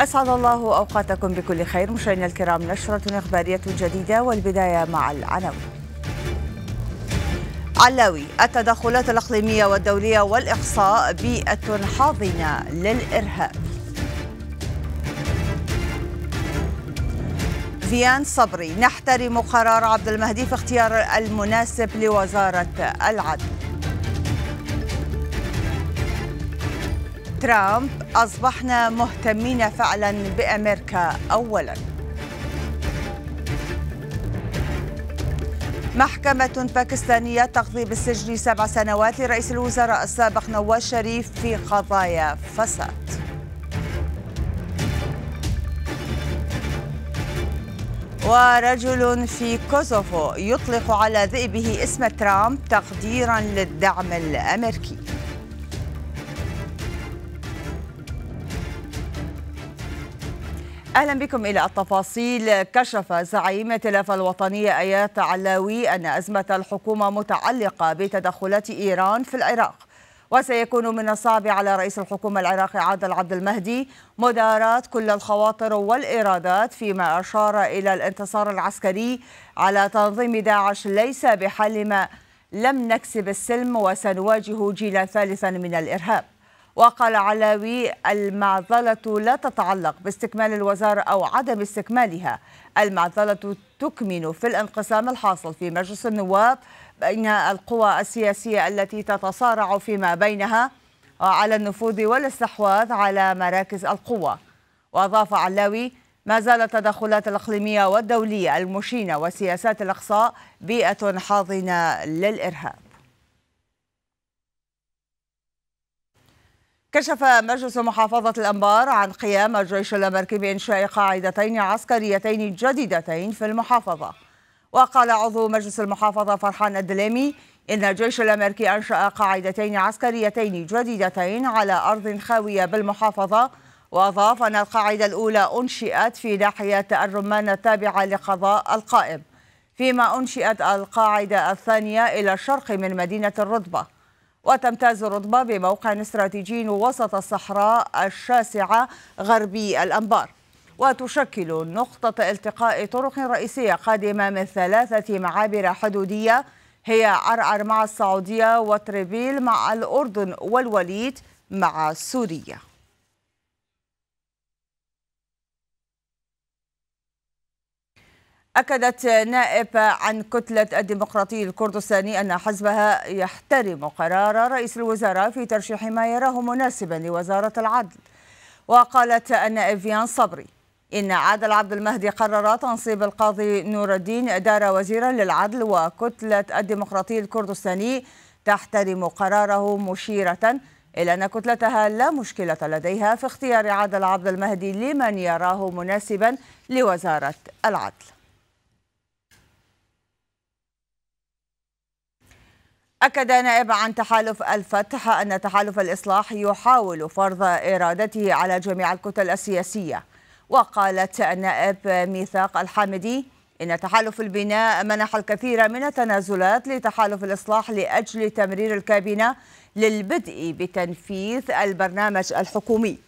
أسعد الله أوقاتكم بكل خير مشاهدينا الكرام نشرة إخبارية جديدة والبداية مع العناوين علاوي التدخلات الإقليمية والدولية والإقصاء بيئة حاضنة للإرهاب فيان صبري نحترم قرار عبد المهدي في اختيار المناسب لوزارة العدل ترامب أصبحنا مهتمين فعلا بأمريكا أولا محكمة باكستانية تقضي بالسجن سبع سنوات لرئيس الوزراء السابق نواز شريف في قضايا فساد ورجل في كوسوفو يطلق على ذئبه اسم ترامب تقديرا للدعم الامريكي أهلا بكم إلى التفاصيل كشف زعيم ائتلاف الوطنية آيات علاوي أن أزمة الحكومة متعلقة بتدخلات إيران في العراق وسيكون من الصعب على رئيس الحكومة العراقي عادل عبد المهدي مداراة كل الخواطر والإرادات فيما أشار إلى الانتصار العسكري على تنظيم داعش ليس بحل ما لم نكسب السلم وسنواجه جيلا ثالثا من الإرهاب وقال علاوي المعضلة لا تتعلق باستكمال الوزارة أو عدم استكمالها المعضلة تكمن في الانقسام الحاصل في مجلس النواب بين القوى السياسية التي تتصارع فيما بينها على النفوذ والاستحواذ على مراكز القوة وأضاف علاوي ما زال التدخلات الإقليمية والدولية المشينة وسياسات الإقصاء بيئة حاضنة للإرهاب كشف مجلس محافظة الأنبار عن قيام الجيش الأمريكي بإنشاء قاعدتين عسكريتين جديدتين في المحافظة وقال عضو مجلس المحافظة فرحان الدليمي إن الجيش الأمريكي أنشأ قاعدتين عسكريتين جديدتين على أرض خاوية بالمحافظة وأضاف أن القاعدة الأولى أنشئت في ناحية الرمان التابعة لقضاء القائم فيما أنشئت القاعدة الثانية إلى الشرق من مدينة الرطبة وتمتاز الرضبة بموقع استراتيجي وسط الصحراء الشاسعة غربي الأنبار وتشكل نقطة التقاء طرق رئيسية قادمة من ثلاثة معابر حدودية هي عرعر مع السعودية وتربيل مع الأردن والوليد مع سوريا أكدت نائب عن كتلة الديمقراطي الكردستاني أن حزبها يحترم قرار رئيس الوزراء في ترشيح ما يراه مناسبا لوزارة العدل وقالت النائب فيان صبري إن عادل عبد المهدي قرر تنصيب القاضي نور الدين دار وزيرا للعدل وكتلة الديمقراطي الكردستاني تحترم قراره مشيرة إلى أن كتلتها لا مشكلة لديها في اختيار عادل عبد المهدي لمن يراه مناسبا لوزارة العدل أكد نائب عن تحالف الفتح أن تحالف الإصلاح يحاول فرض إرادته على جميع الكتل السياسية وقالت النائب ميثاق الحامدي إن تحالف البناء منح الكثير من التنازلات لتحالف الإصلاح لأجل تمرير الكابينة للبدء بتنفيذ البرنامج الحكومي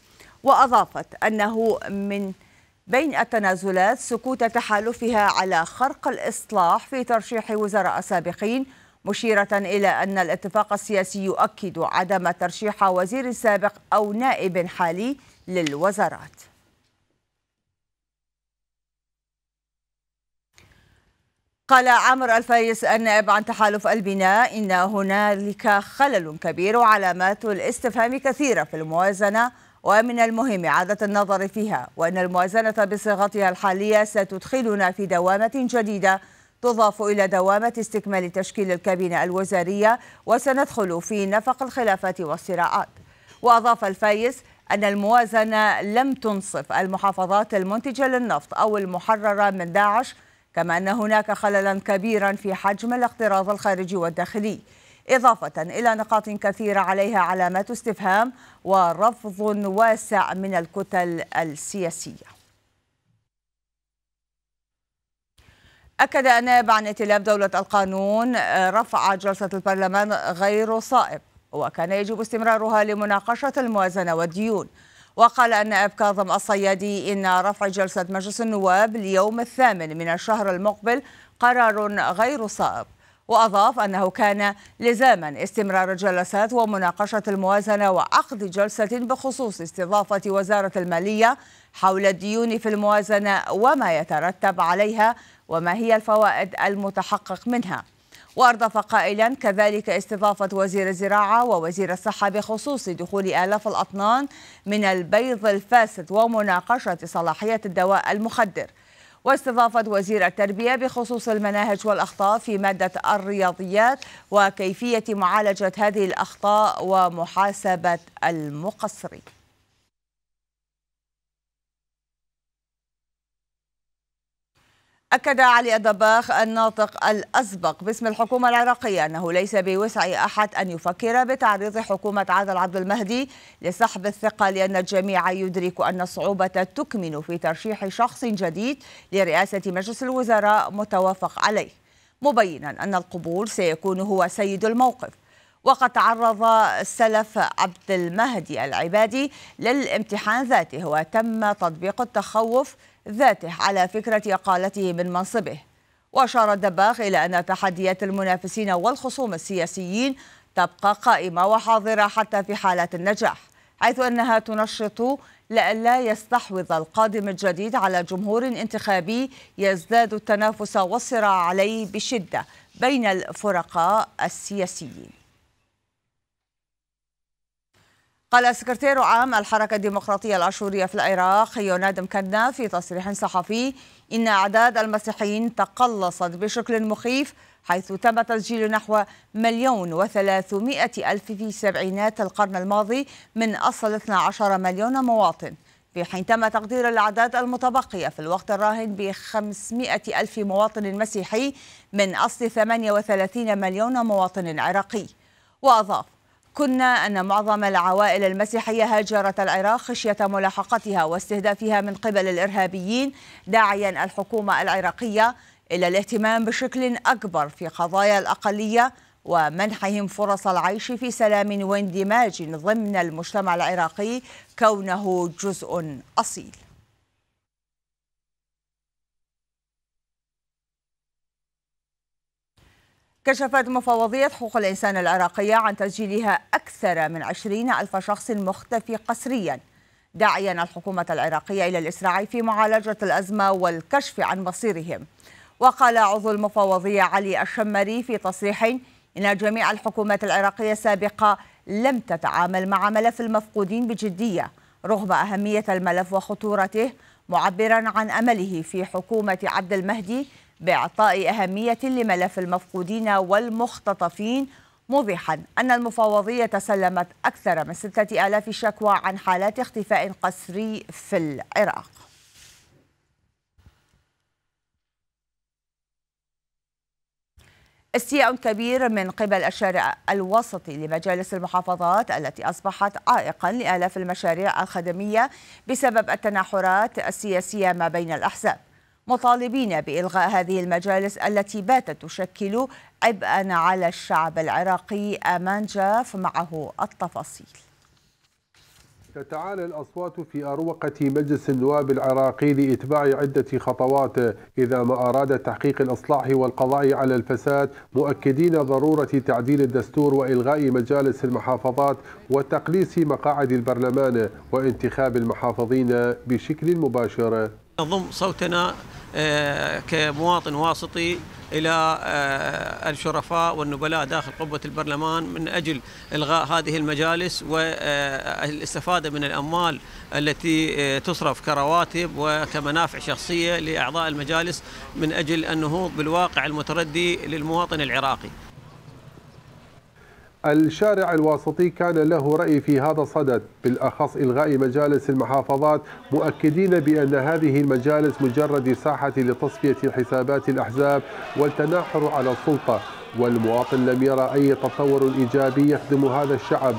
وأضافت أنه من بين التنازلات سكوت تحالفها على خرق الإصلاح في ترشيح وزراء سابقين مشيرة إلى أن الاتفاق السياسي يؤكد عدم ترشيح وزير سابق أو نائب حالي للوزارات قال عمر الفايس النائب عن تحالف البناء إن هنالك خلل كبير وعلامات الاستفهام كثيرة في الموازنة ومن المهم إعادة النظر فيها وأن الموازنة بصيغتها الحالية ستدخلنا في دوامة جديدة تضاف إلى دوامة استكمال تشكيل الكابينة الوزارية وسندخل في نفق الخلافات والصراعات وأضاف الفايز أن الموازنة لم تنصف المحافظات المنتجة للنفط أو المحررة من داعش كما أن هناك خللا كبيرا في حجم الاقتراض الخارجي والداخلي إضافة إلى نقاط كثيرة عليها علامات استفهام ورفض واسع من الكتل السياسية أكد نائب عن ائتلاف دولة القانون آه، رفع جلسة البرلمان غير صائب وكان يجب استمرارها لمناقشة الموازنة والديون وقال النائب كاظم الصيادي إن رفع جلسة مجلس النواب ليوم الثامن من الشهر المقبل قرار غير صائب وأضاف أنه كان لزاما استمرار الجلسات ومناقشة الموازنة وعقد جلسة بخصوص استضافة وزارة المالية حول الديون في الموازنة وما يترتب عليها وما هي الفوائد المتحقق منها وأردف قائلا كذلك استضافة وزير الزراعة ووزير الصحة بخصوص دخول آلاف الأطنان من البيض الفاسد ومناقشة صلاحية الدواء المخدر واستضافة وزير التربية بخصوص المناهج والأخطاء في مادة الرياضيات وكيفية معالجة هذه الأخطاء ومحاسبة المقصرين أكد علي الضباخ الناطق الأسبق باسم الحكومة العراقية أنه ليس بوسع أحد أن يفكر بتعريض حكومة عادل عبد المهدي لسحب الثقة لأن الجميع يدرك أن الصعوبة تكمن في ترشيح شخص جديد لرئاسة مجلس الوزراء متوافق عليه مبينا أن القبول سيكون هو سيد الموقف وقد تعرض سلف عبد المهدي العبادي للامتحان ذاته وتم تطبيق التخوف ذاته على فكرة إقالته من منصبه وأشار الدباغ إلى أن تحديات المنافسين والخصوم السياسيين تبقى قائمة وحاضرة حتى في حالات النجاح حيث أنها تنشط لئلا يستحوذ القادم الجديد على جمهور انتخابي يزداد التنافس والصراع عليه بشدة بين الفرقاء السياسيين قال سكرتير عام الحركة الديمقراطية الأشورية في العراق يوناد مكنا في تصريح صحفي إن أعداد المسيحيين تقلصت بشكل مخيف حيث تم تسجيل نحو مليون وثلاثمائة ألف في سبعينات القرن الماضي من أصل 12 مليون مواطن في حين تم تقدير الأعداد المتبقية في الوقت الراهن ب 500 ألف مواطن مسيحي من أصل 38 مليون مواطن عراقي وأضاف كنا أن معظم العوائل المسيحية هاجرت العراق خشية ملاحقتها واستهدافها من قبل الإرهابيين داعيا الحكومة العراقية إلى الاهتمام بشكل أكبر في قضايا الأقلية ومنحهم فرص العيش في سلام واندماج ضمن المجتمع العراقي كونه جزء أصيل كشفت مفوضية حقوق الإنسان العراقية عن تسجيلها أكثر من عشرين ألف شخص مختفي قسريا داعيا الحكومة العراقية إلى الإسراع في معالجة الأزمة والكشف عن مصيرهم وقال عضو المفوضية علي الشمري في تصريح إن جميع الحكومات العراقية السابقة لم تتعامل مع ملف المفقودين بجدية رغم أهمية الملف وخطورته معبرا عن أمله في حكومة عبد المهدي باعطاء اهميه لملف المفقودين والمختطفين موضحا أن المفوضية تسلمت أكثر من 6000 شكوى عن حالات اختفاء قسري في العراق استياء كبير من قبل الشارع الوسطي لمجالس المحافظات التي أصبحت عائقا لآلاف المشاريع الخدمية بسبب التناحرات السياسية ما بين الأحزاب مطالبين بإلغاء هذه المجالس التي باتت تشكل عبئا على الشعب العراقي آمان جاف معه التفاصيل تتعالى الأصوات في أروقة مجلس النواب العراقي لإتباع عدة خطوات إذا ما أراد تحقيق الإصلاح والقضاء على الفساد مؤكدين ضرورة تعديل الدستور وإلغاء مجالس المحافظات وتقليص مقاعد البرلمان وانتخاب المحافظين بشكل مباشر نضم صوتنا آه، كمواطن واسطي الى آه، الشرفاء والنبلاء داخل قبه البرلمان من اجل الغاء هذه المجالس والاستفاده آه، من الاموال التي تصرف كرواتب وكمنافع شخصيه لاعضاء المجالس من اجل النهوض بالواقع المتردي للمواطن العراقي الشارع الواسطي كان له رأي في هذا الصدد بالأخص إلغاء مجالس المحافظات مؤكدين بأن هذه المجالس مجرد ساحة لتصفية حسابات الأحزاب والتناحر على السلطة والمواطن لم يرى أي تطور إيجابي يخدم هذا الشعب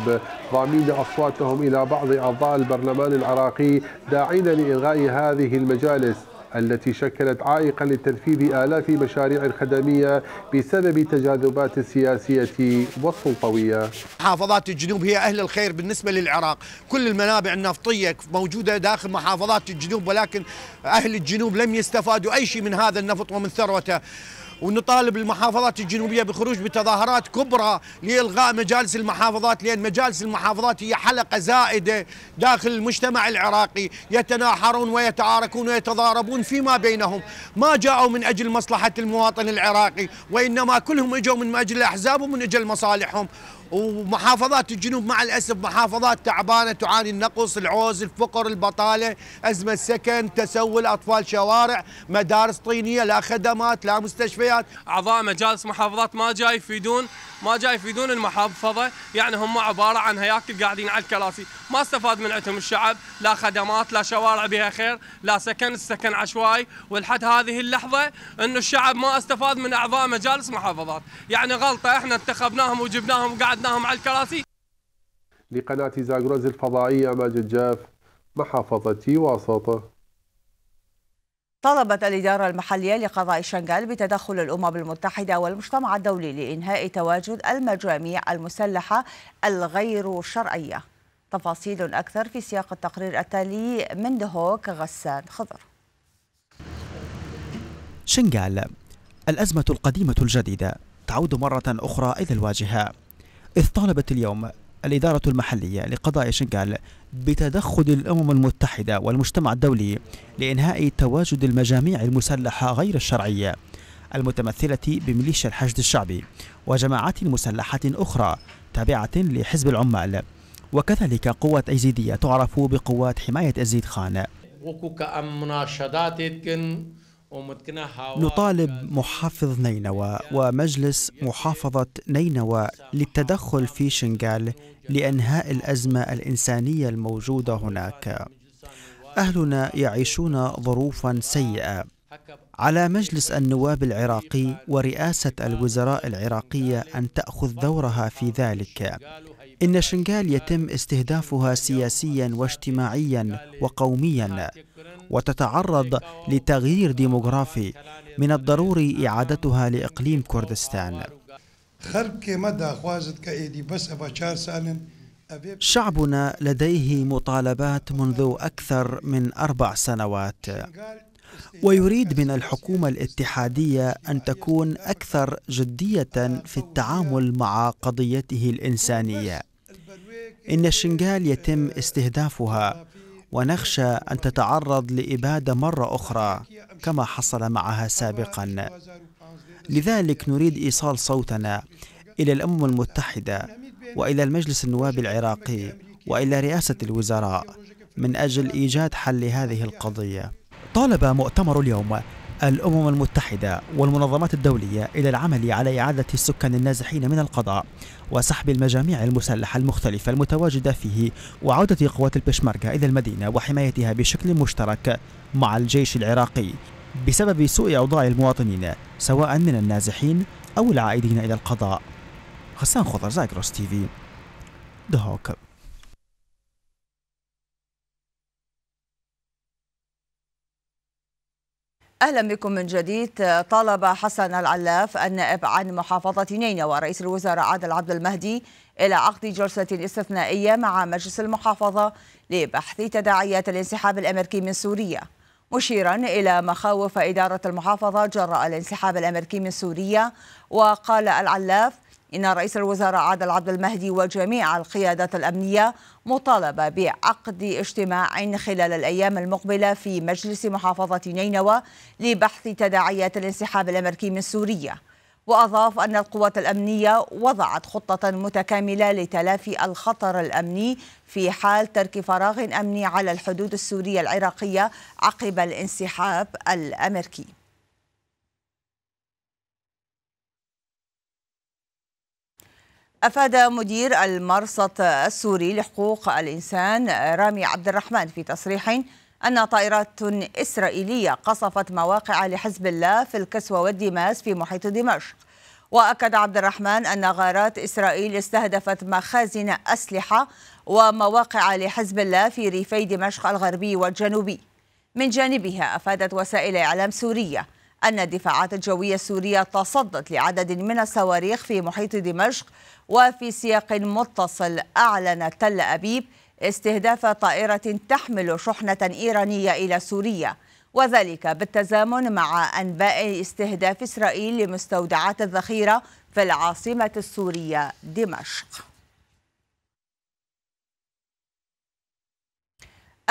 ضامين أصواتهم إلى بعض أعضاء البرلمان العراقي داعين لإلغاء هذه المجالس التي شكلت عائقا لتنفيذ آلاف مشاريع خدمية بسبب تجاذبات سياسية والسلطوية محافظات الجنوب هي أهل الخير بالنسبة للعراق كل المنابع النفطية موجودة داخل محافظات الجنوب ولكن أهل الجنوب لم يستفادوا أي شيء من هذا النفط ومن ثروته ونطالب المحافظات الجنوبية بخروج بتظاهرات كبرى لإلغاء مجالس المحافظات لأن مجالس المحافظات هي حلقة زائدة داخل المجتمع العراقي يتناحرون ويتعاركون ويتضاربون فيما بينهم ما جاءوا من أجل مصلحة المواطن العراقي وإنما كلهم اجوا من أجل الأحزاب ومن أجل مصالحهم ومحافظات الجنوب مع الاسف محافظات تعبانه تعاني النقص، العوز، الفقر، البطاله، ازمه سكن، تسول اطفال شوارع، مدارس طينيه، لا خدمات، لا مستشفيات. اعضاء مجالس محافظات ما جاي يفيدون ما جاي يفيدون المحافظه يعني هم عباره عن هياكل قاعدين على الكراسي ما استفاد من عندهم الشعب لا خدمات لا شوارع بها خير لا سكن السكن عشوائي ولحد هذه اللحظه انه الشعب ما استفاد من اعضاء مجالس محافظات يعني غلطه احنا انتخبناهم وجبناهم وقعدناهم على الكراسي لقناه زاغروز الفضائيه ماجد جاف محافظتي واسطه طلبت الإدارة المحلية لقضاء شنغال بتدخل الأمم المتحدة والمجتمع الدولي لإنهاء تواجد المجاميع المسلحة الغير شرعية تفاصيل أكثر في سياق التقرير التالي من دهوك غسان خضر شنغال الأزمة القديمة الجديدة تعود مرة أخرى إلى الواجهة إذ طالبت اليوم الإدارة المحلية لقضاء شنغال بتدخل الأمم المتحدة والمجتمع الدولي لإنهاء تواجد المجاميع المسلحة غير الشرعية المتمثلة بميليشيا الحشد الشعبي وجماعات مسلحة أخرى تابعة لحزب العمال وكذلك قوات أيزيدية تعرف بقوات حماية الزيد خان نطالب محافظ نينوى ومجلس محافظة نينوى للتدخل في شنغال لإنهاء الأزمة الإنسانية الموجودة هناك. أهلنا يعيشون ظروفا سيئة. على مجلس النواب العراقي ورئاسة الوزراء العراقية أن تأخذ دورها في ذلك. إن شنغال يتم استهدافها سياسيا واجتماعيا وقوميا وتتعرض لتغيير ديموغرافي من الضروري إعادتها لإقليم كردستان شعبنا لديه مطالبات منذ أكثر من أربع سنوات ويريد من الحكومة الاتحادية أن تكون أكثر جدية في التعامل مع قضيته الإنسانية إن الشنغال يتم استهدافها ونخشى أن تتعرض لإبادة مرة أخرى كما حصل معها سابقا لذلك نريد إيصال صوتنا إلى الأمم المتحدة وإلى المجلس النواب العراقي وإلى رئاسة الوزراء من أجل إيجاد حل لهذه القضية طالب مؤتمر اليوم الأمم المتحدة والمنظمات الدولية إلى العمل على إعادة السكان النازحين من القضاء وسحب المجاميع المسلحة المختلفة المتواجدة فيه وعودة قوات البشمركة إلى المدينة وحمايتها بشكل مشترك مع الجيش العراقي بسبب سوء أوضاع المواطنين سواء من النازحين أو العائدين إلى القضاء غسان خضر زاكروس تي في دهوك أهلا بكم من جديد طالب حسن العلاف النائب عن محافظة نينوى رئيس الوزراء عادل عبد المهدي إلى عقد جلسة استثنائية مع مجلس المحافظة لبحث تداعيات الانسحاب الأمريكي من سوريا مشيرا إلى مخاوف إدارة المحافظة جراء الانسحاب الأمريكي من سوريا وقال العلاف إن رئيس الوزراء عادل عبد المهدي وجميع القيادات الأمنية مطالبة بعقد اجتماع خلال الأيام المقبلة في مجلس محافظة نينوى لبحث تداعيات الانسحاب الأمريكي من سوريا وأضاف أن القوات الأمنية وضعت خطة متكاملة لتلافي الخطر الأمني في حال ترك فراغ أمني على الحدود السورية العراقية عقب الانسحاب الأمريكي أفاد مدير المرصد السوري لحقوق الإنسان رامي عبد الرحمن في تصريح أن طائرات إسرائيلية قصفت مواقع لحزب الله في الكسوة والدماس في محيط دمشق وأكد عبد الرحمن أن غارات إسرائيل استهدفت مخازن أسلحة ومواقع لحزب الله في ريفي دمشق الغربي والجنوبي من جانبها أفادت وسائل إعلام سورية أن الدفاعات الجوية السورية تصدت لعدد من الصواريخ في محيط دمشق وفي سياق متصل أعلن تل أبيب استهداف طائرة تحمل شحنة إيرانية إلى سوريا وذلك بالتزامن مع أنباء استهداف إسرائيل لمستودعات الذخيرة في العاصمة السورية دمشق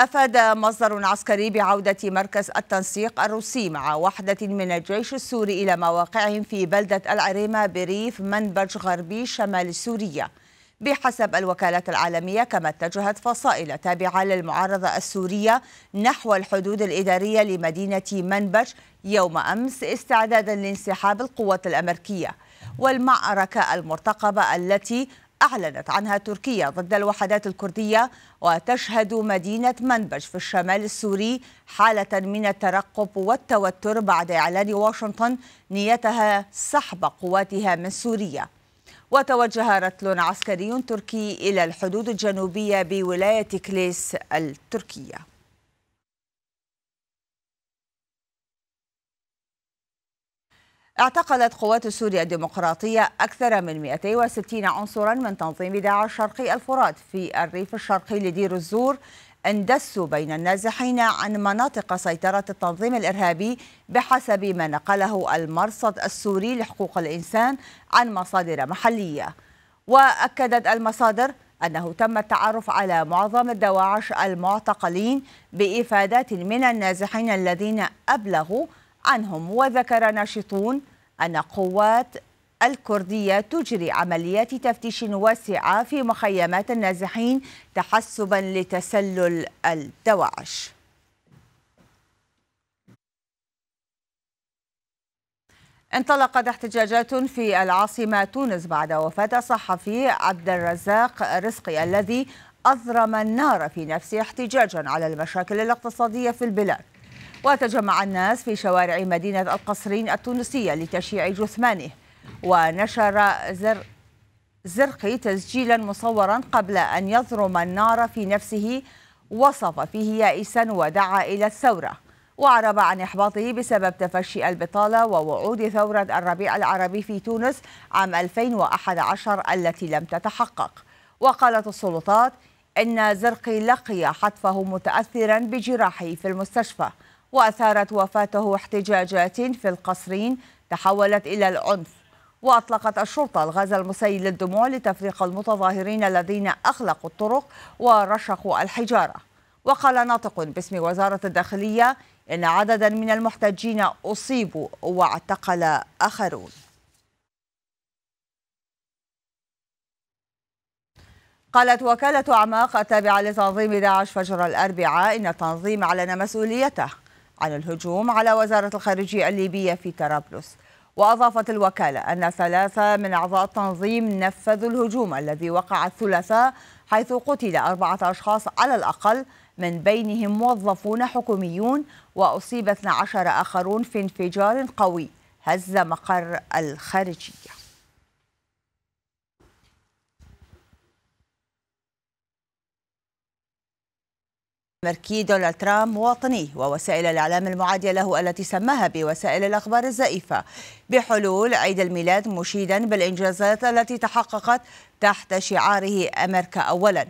أفاد مصدر عسكري بعودة مركز التنسيق الروسي مع وحدة من الجيش السوري إلى مواقعهم في بلدة العريمة بريف منبج غربي شمال سوريا بحسب الوكالات العالمية كما اتجهت فصائل تابعة للمعارضة السورية نحو الحدود الإدارية لمدينة منبج يوم أمس استعدادا لانسحاب القوات الأمريكية والمعركة المرتقبة التي أعلنت عنها تركيا ضد الوحدات الكردية وتشهد مدينة منبج في الشمال السوري حالة من الترقب والتوتر بعد إعلان واشنطن نيتها سحب قواتها من سوريا وتوجه رتل عسكري تركي إلى الحدود الجنوبية بولاية كليس التركية اعتقلت قوات سوريا الديمقراطية أكثر من 260 عنصرا من تنظيم داعش شرقي الفرات في الريف الشرقي لدير الزور اندسوا بين النازحين عن مناطق سيطرة التنظيم الإرهابي بحسب ما نقله المرصد السوري لحقوق الإنسان عن مصادر محلية وأكدت المصادر أنه تم التعرف على معظم الدواعش المعتقلين بإفادات من النازحين الذين أبلغوا عنهم وذكر ناشطون أن قوات الكردية تجري عمليات تفتيش واسعة في مخيمات النازحين تحسبا لتسلل الدواعش انطلقت احتجاجات في العاصمة تونس بعد وفاة صحفي عبد الرزاق رزقي الذي أضرم النار في نفسه احتجاجا على المشاكل الاقتصادية في البلاد وتجمع الناس في شوارع مدينة القصرين التونسية لتشييع جثمانه ونشر زر زرقي تسجيلا مصورا قبل أن يضرم النار في نفسه وصف فيه يائسا ودعا إلى الثورة وأعرب عن إحباطه بسبب تفشي البطالة ووعود ثورة الربيع العربي في تونس عام 2011 التي لم تتحقق وقالت السلطات إن زرقي لقي حتفه متأثرا بجراحه في المستشفى وأثارت وفاته احتجاجات في القصرين تحولت إلى العنف وأطلقت الشرطة الغاز المسيل للدموع لتفريق المتظاهرين الذين أغلقوا الطرق ورشقوا الحجارة وقال ناطق باسم وزارة الداخلية إن عددا من المحتجين أصيبوا واعتقل آخرون قالت وكالة أعماق التابعة لتنظيم داعش فجر الأربعاء إن التنظيم أعلن مسؤوليته عن الهجوم على وزارة الخارجية الليبية في طرابلس وأضافت الوكالة أن ثلاثة من أعضاء التنظيم نفذوا الهجوم الذي وقع الثلاثاء حيث قتل أربعة أشخاص على الأقل من بينهم موظفون حكوميون وأصيب 12 آخرون في انفجار قوي هز مقر الخارجية مركي دونالد ترامب مواطنيه ووسائل الإعلام المعادية له التي سماها بوسائل الأخبار الزائفة بحلول عيد الميلاد مشيدا بالإنجازات التي تحققت تحت شعاره أمريكا أولا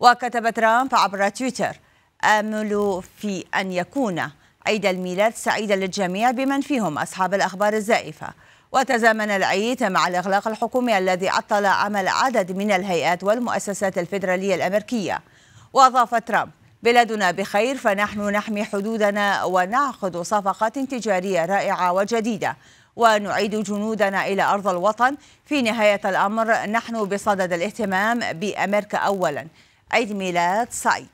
وكتب ترامب عبر تويتر آمل في أن يكون عيد الميلاد سعيدا للجميع بمن فيهم أصحاب الأخبار الزائفة وتزامن العيد مع الإغلاق الحكومي الذي عطل عمل عدد من الهيئات والمؤسسات الفيدرالية الأمريكية وأضاف ترامب بلادنا بخير فنحن نحمي حدودنا ونعقد صفقات تجارية رائعة وجديدة ونعيد جنودنا إلى أرض الوطن في نهاية الأمر نحن بصدد الاهتمام بأمريكا أولا عيد ميلاد سعيد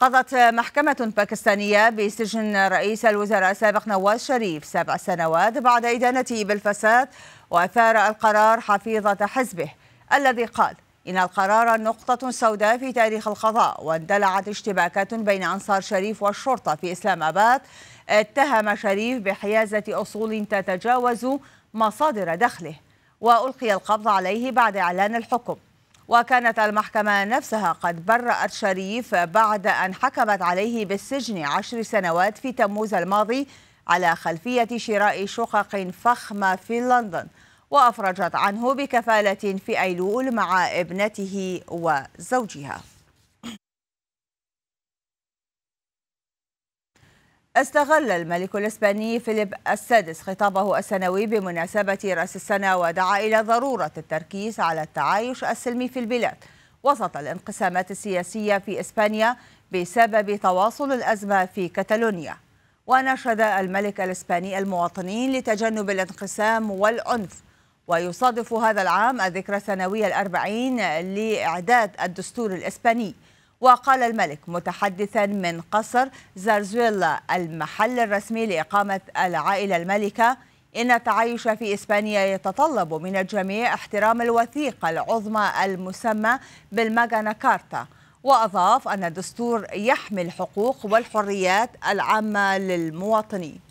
قضت محكمة باكستانية بسجن رئيس الوزراء السابق نواز شريف سبع سنوات بعد إدانته بالفساد وأثار القرار حفيظة حزبه الذي قال إن القرار نقطة سوداء في تاريخ القضاء واندلعت اشتباكات بين أنصار شريف والشرطة في إسلام أباد اتهم شريف بحيازة أصول تتجاوز مصادر دخله وألقي القبض عليه بعد إعلان الحكم وكانت المحكمة نفسها قد برأت شريف بعد أن حكمت عليه بالسجن عشر سنوات في تموز الماضي على خلفية شراء شقق فخمة في لندن وأفرجت عنه بكفالة في أيلول مع ابنته وزوجها استغل الملك الإسباني فيليب السادس خطابه السنوي بمناسبة رأس السنة ودعا إلى ضرورة التركيز على التعايش السلمي في البلاد وسط الانقسامات السياسية في إسبانيا بسبب تواصل الأزمة في كتالونيا وناشد الملك الإسباني المواطنين لتجنب الانقسام والعنف ويصادف هذا العام الذكرى السنوية الأربعين لإعداد الدستور الإسباني وقال الملك متحدثا من قصر زارزويلا المحل الرسمي لإقامة العائلة الملكة إن التعايش في إسبانيا يتطلب من الجميع احترام الوثيقة العظمى المسمى بالماجانا كارتا وأضاف أن الدستور يحمي الحقوق والحريات العامة للمواطنين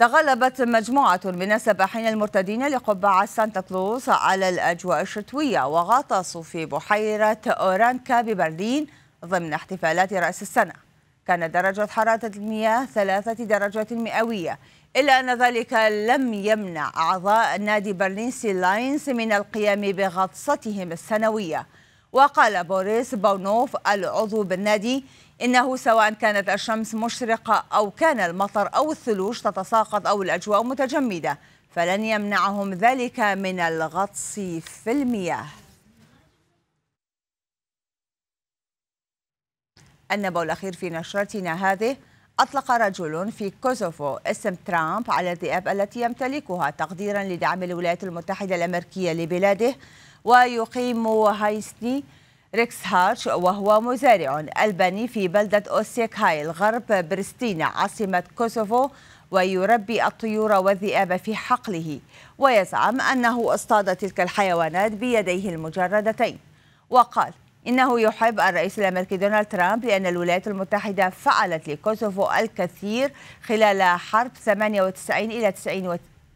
تغلبت مجموعة من السباحين المرتدين لقبعة سانتا كلوز على الأجواء الشتوية وغطسوا في بحيرة أورانكا ببرلين ضمن احتفالات رأس السنة كانت درجة حرارة المياه ثلاثة درجات مئوية إلا أن ذلك لم يمنع أعضاء نادي برلين سي لاينز من القيام بغطستهم السنوية وقال بوريس باونوف العضو بالنادي إنه سواء كانت الشمس مشرقة أو كان المطر أو الثلوج تتساقط أو الأجواء متجمدة فلن يمنعهم ذلك من الغطس في المياه النبأ الأخير في نشرتنا هذه أطلق رجل في كوسوفو اسم ترامب على الذئاب التي يمتلكها تقديرا لدعم الولايات المتحدة الأمريكية لبلاده ويقيم هايسني ريكس هارش وهو مزارع ألباني في بلدة هاي الغرب برستينا عاصمة كوسوفو ويربي الطيور والذئاب في حقله ويزعم أنه اصطاد تلك الحيوانات بيديه المجردتين وقال إنه يحب الرئيس الأمريكي دونالد ترامب لأن الولايات المتحدة فعلت لكوسوفو الكثير خلال حرب 98 إلى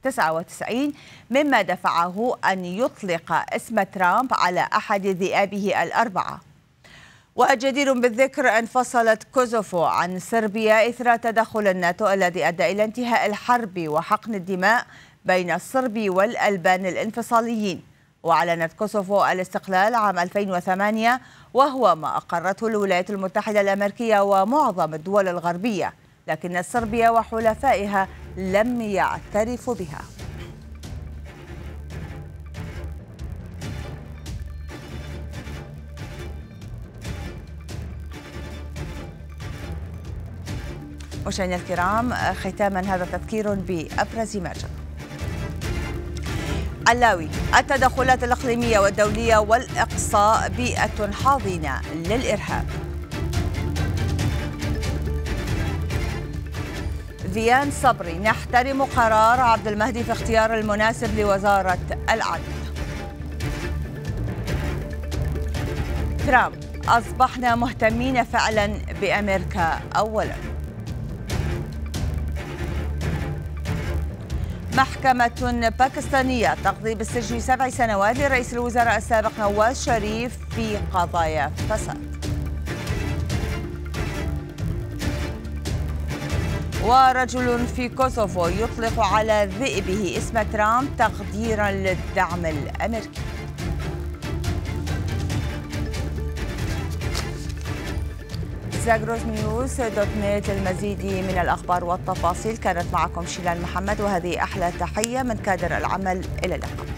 1999 مما دفعه أن يطلق اسم ترامب على أحد ذئابه الأربعة وجدير بالذكر انفصلت كوزوفو عن صربيا إثر تدخل الناتو الذي أدى إلى انتهاء الحرب وحقن الدماء بين الصرب والألبان الانفصاليين وأعلنت كوسوفو الاستقلال عام 2008 وهو ما أقرته الولايات المتحدة الأمريكية ومعظم الدول الغربية لكن صربيا وحلفائها لم يعترفوا بها مشاهدينا الكرام ختاما هذا تذكير بابرز ما جاء. علاوي التدخلات الإقليمية والدولية والإقصاء بيئة حاضنة للإرهاب فيان صبري نحترم قرار عبد المهدي في اختيار المناسب لوزارة العدل ترامب أصبحنا مهتمين فعلا بأمريكا أولا محكمة باكستانية تقضي بالسجن سبع سنوات لرئيس الوزراء السابق نواز شريف في قضايا فساد ورجل في كوسوفو يطلق على ذئبه اسم ترامب تقديرا للدعم الامريكي زاغروس نيوز دوت نت المزيد من الاخبار والتفاصيل كانت معكم شيلان محمد وهذه احلى تحيه من كادر العمل الى اللقاء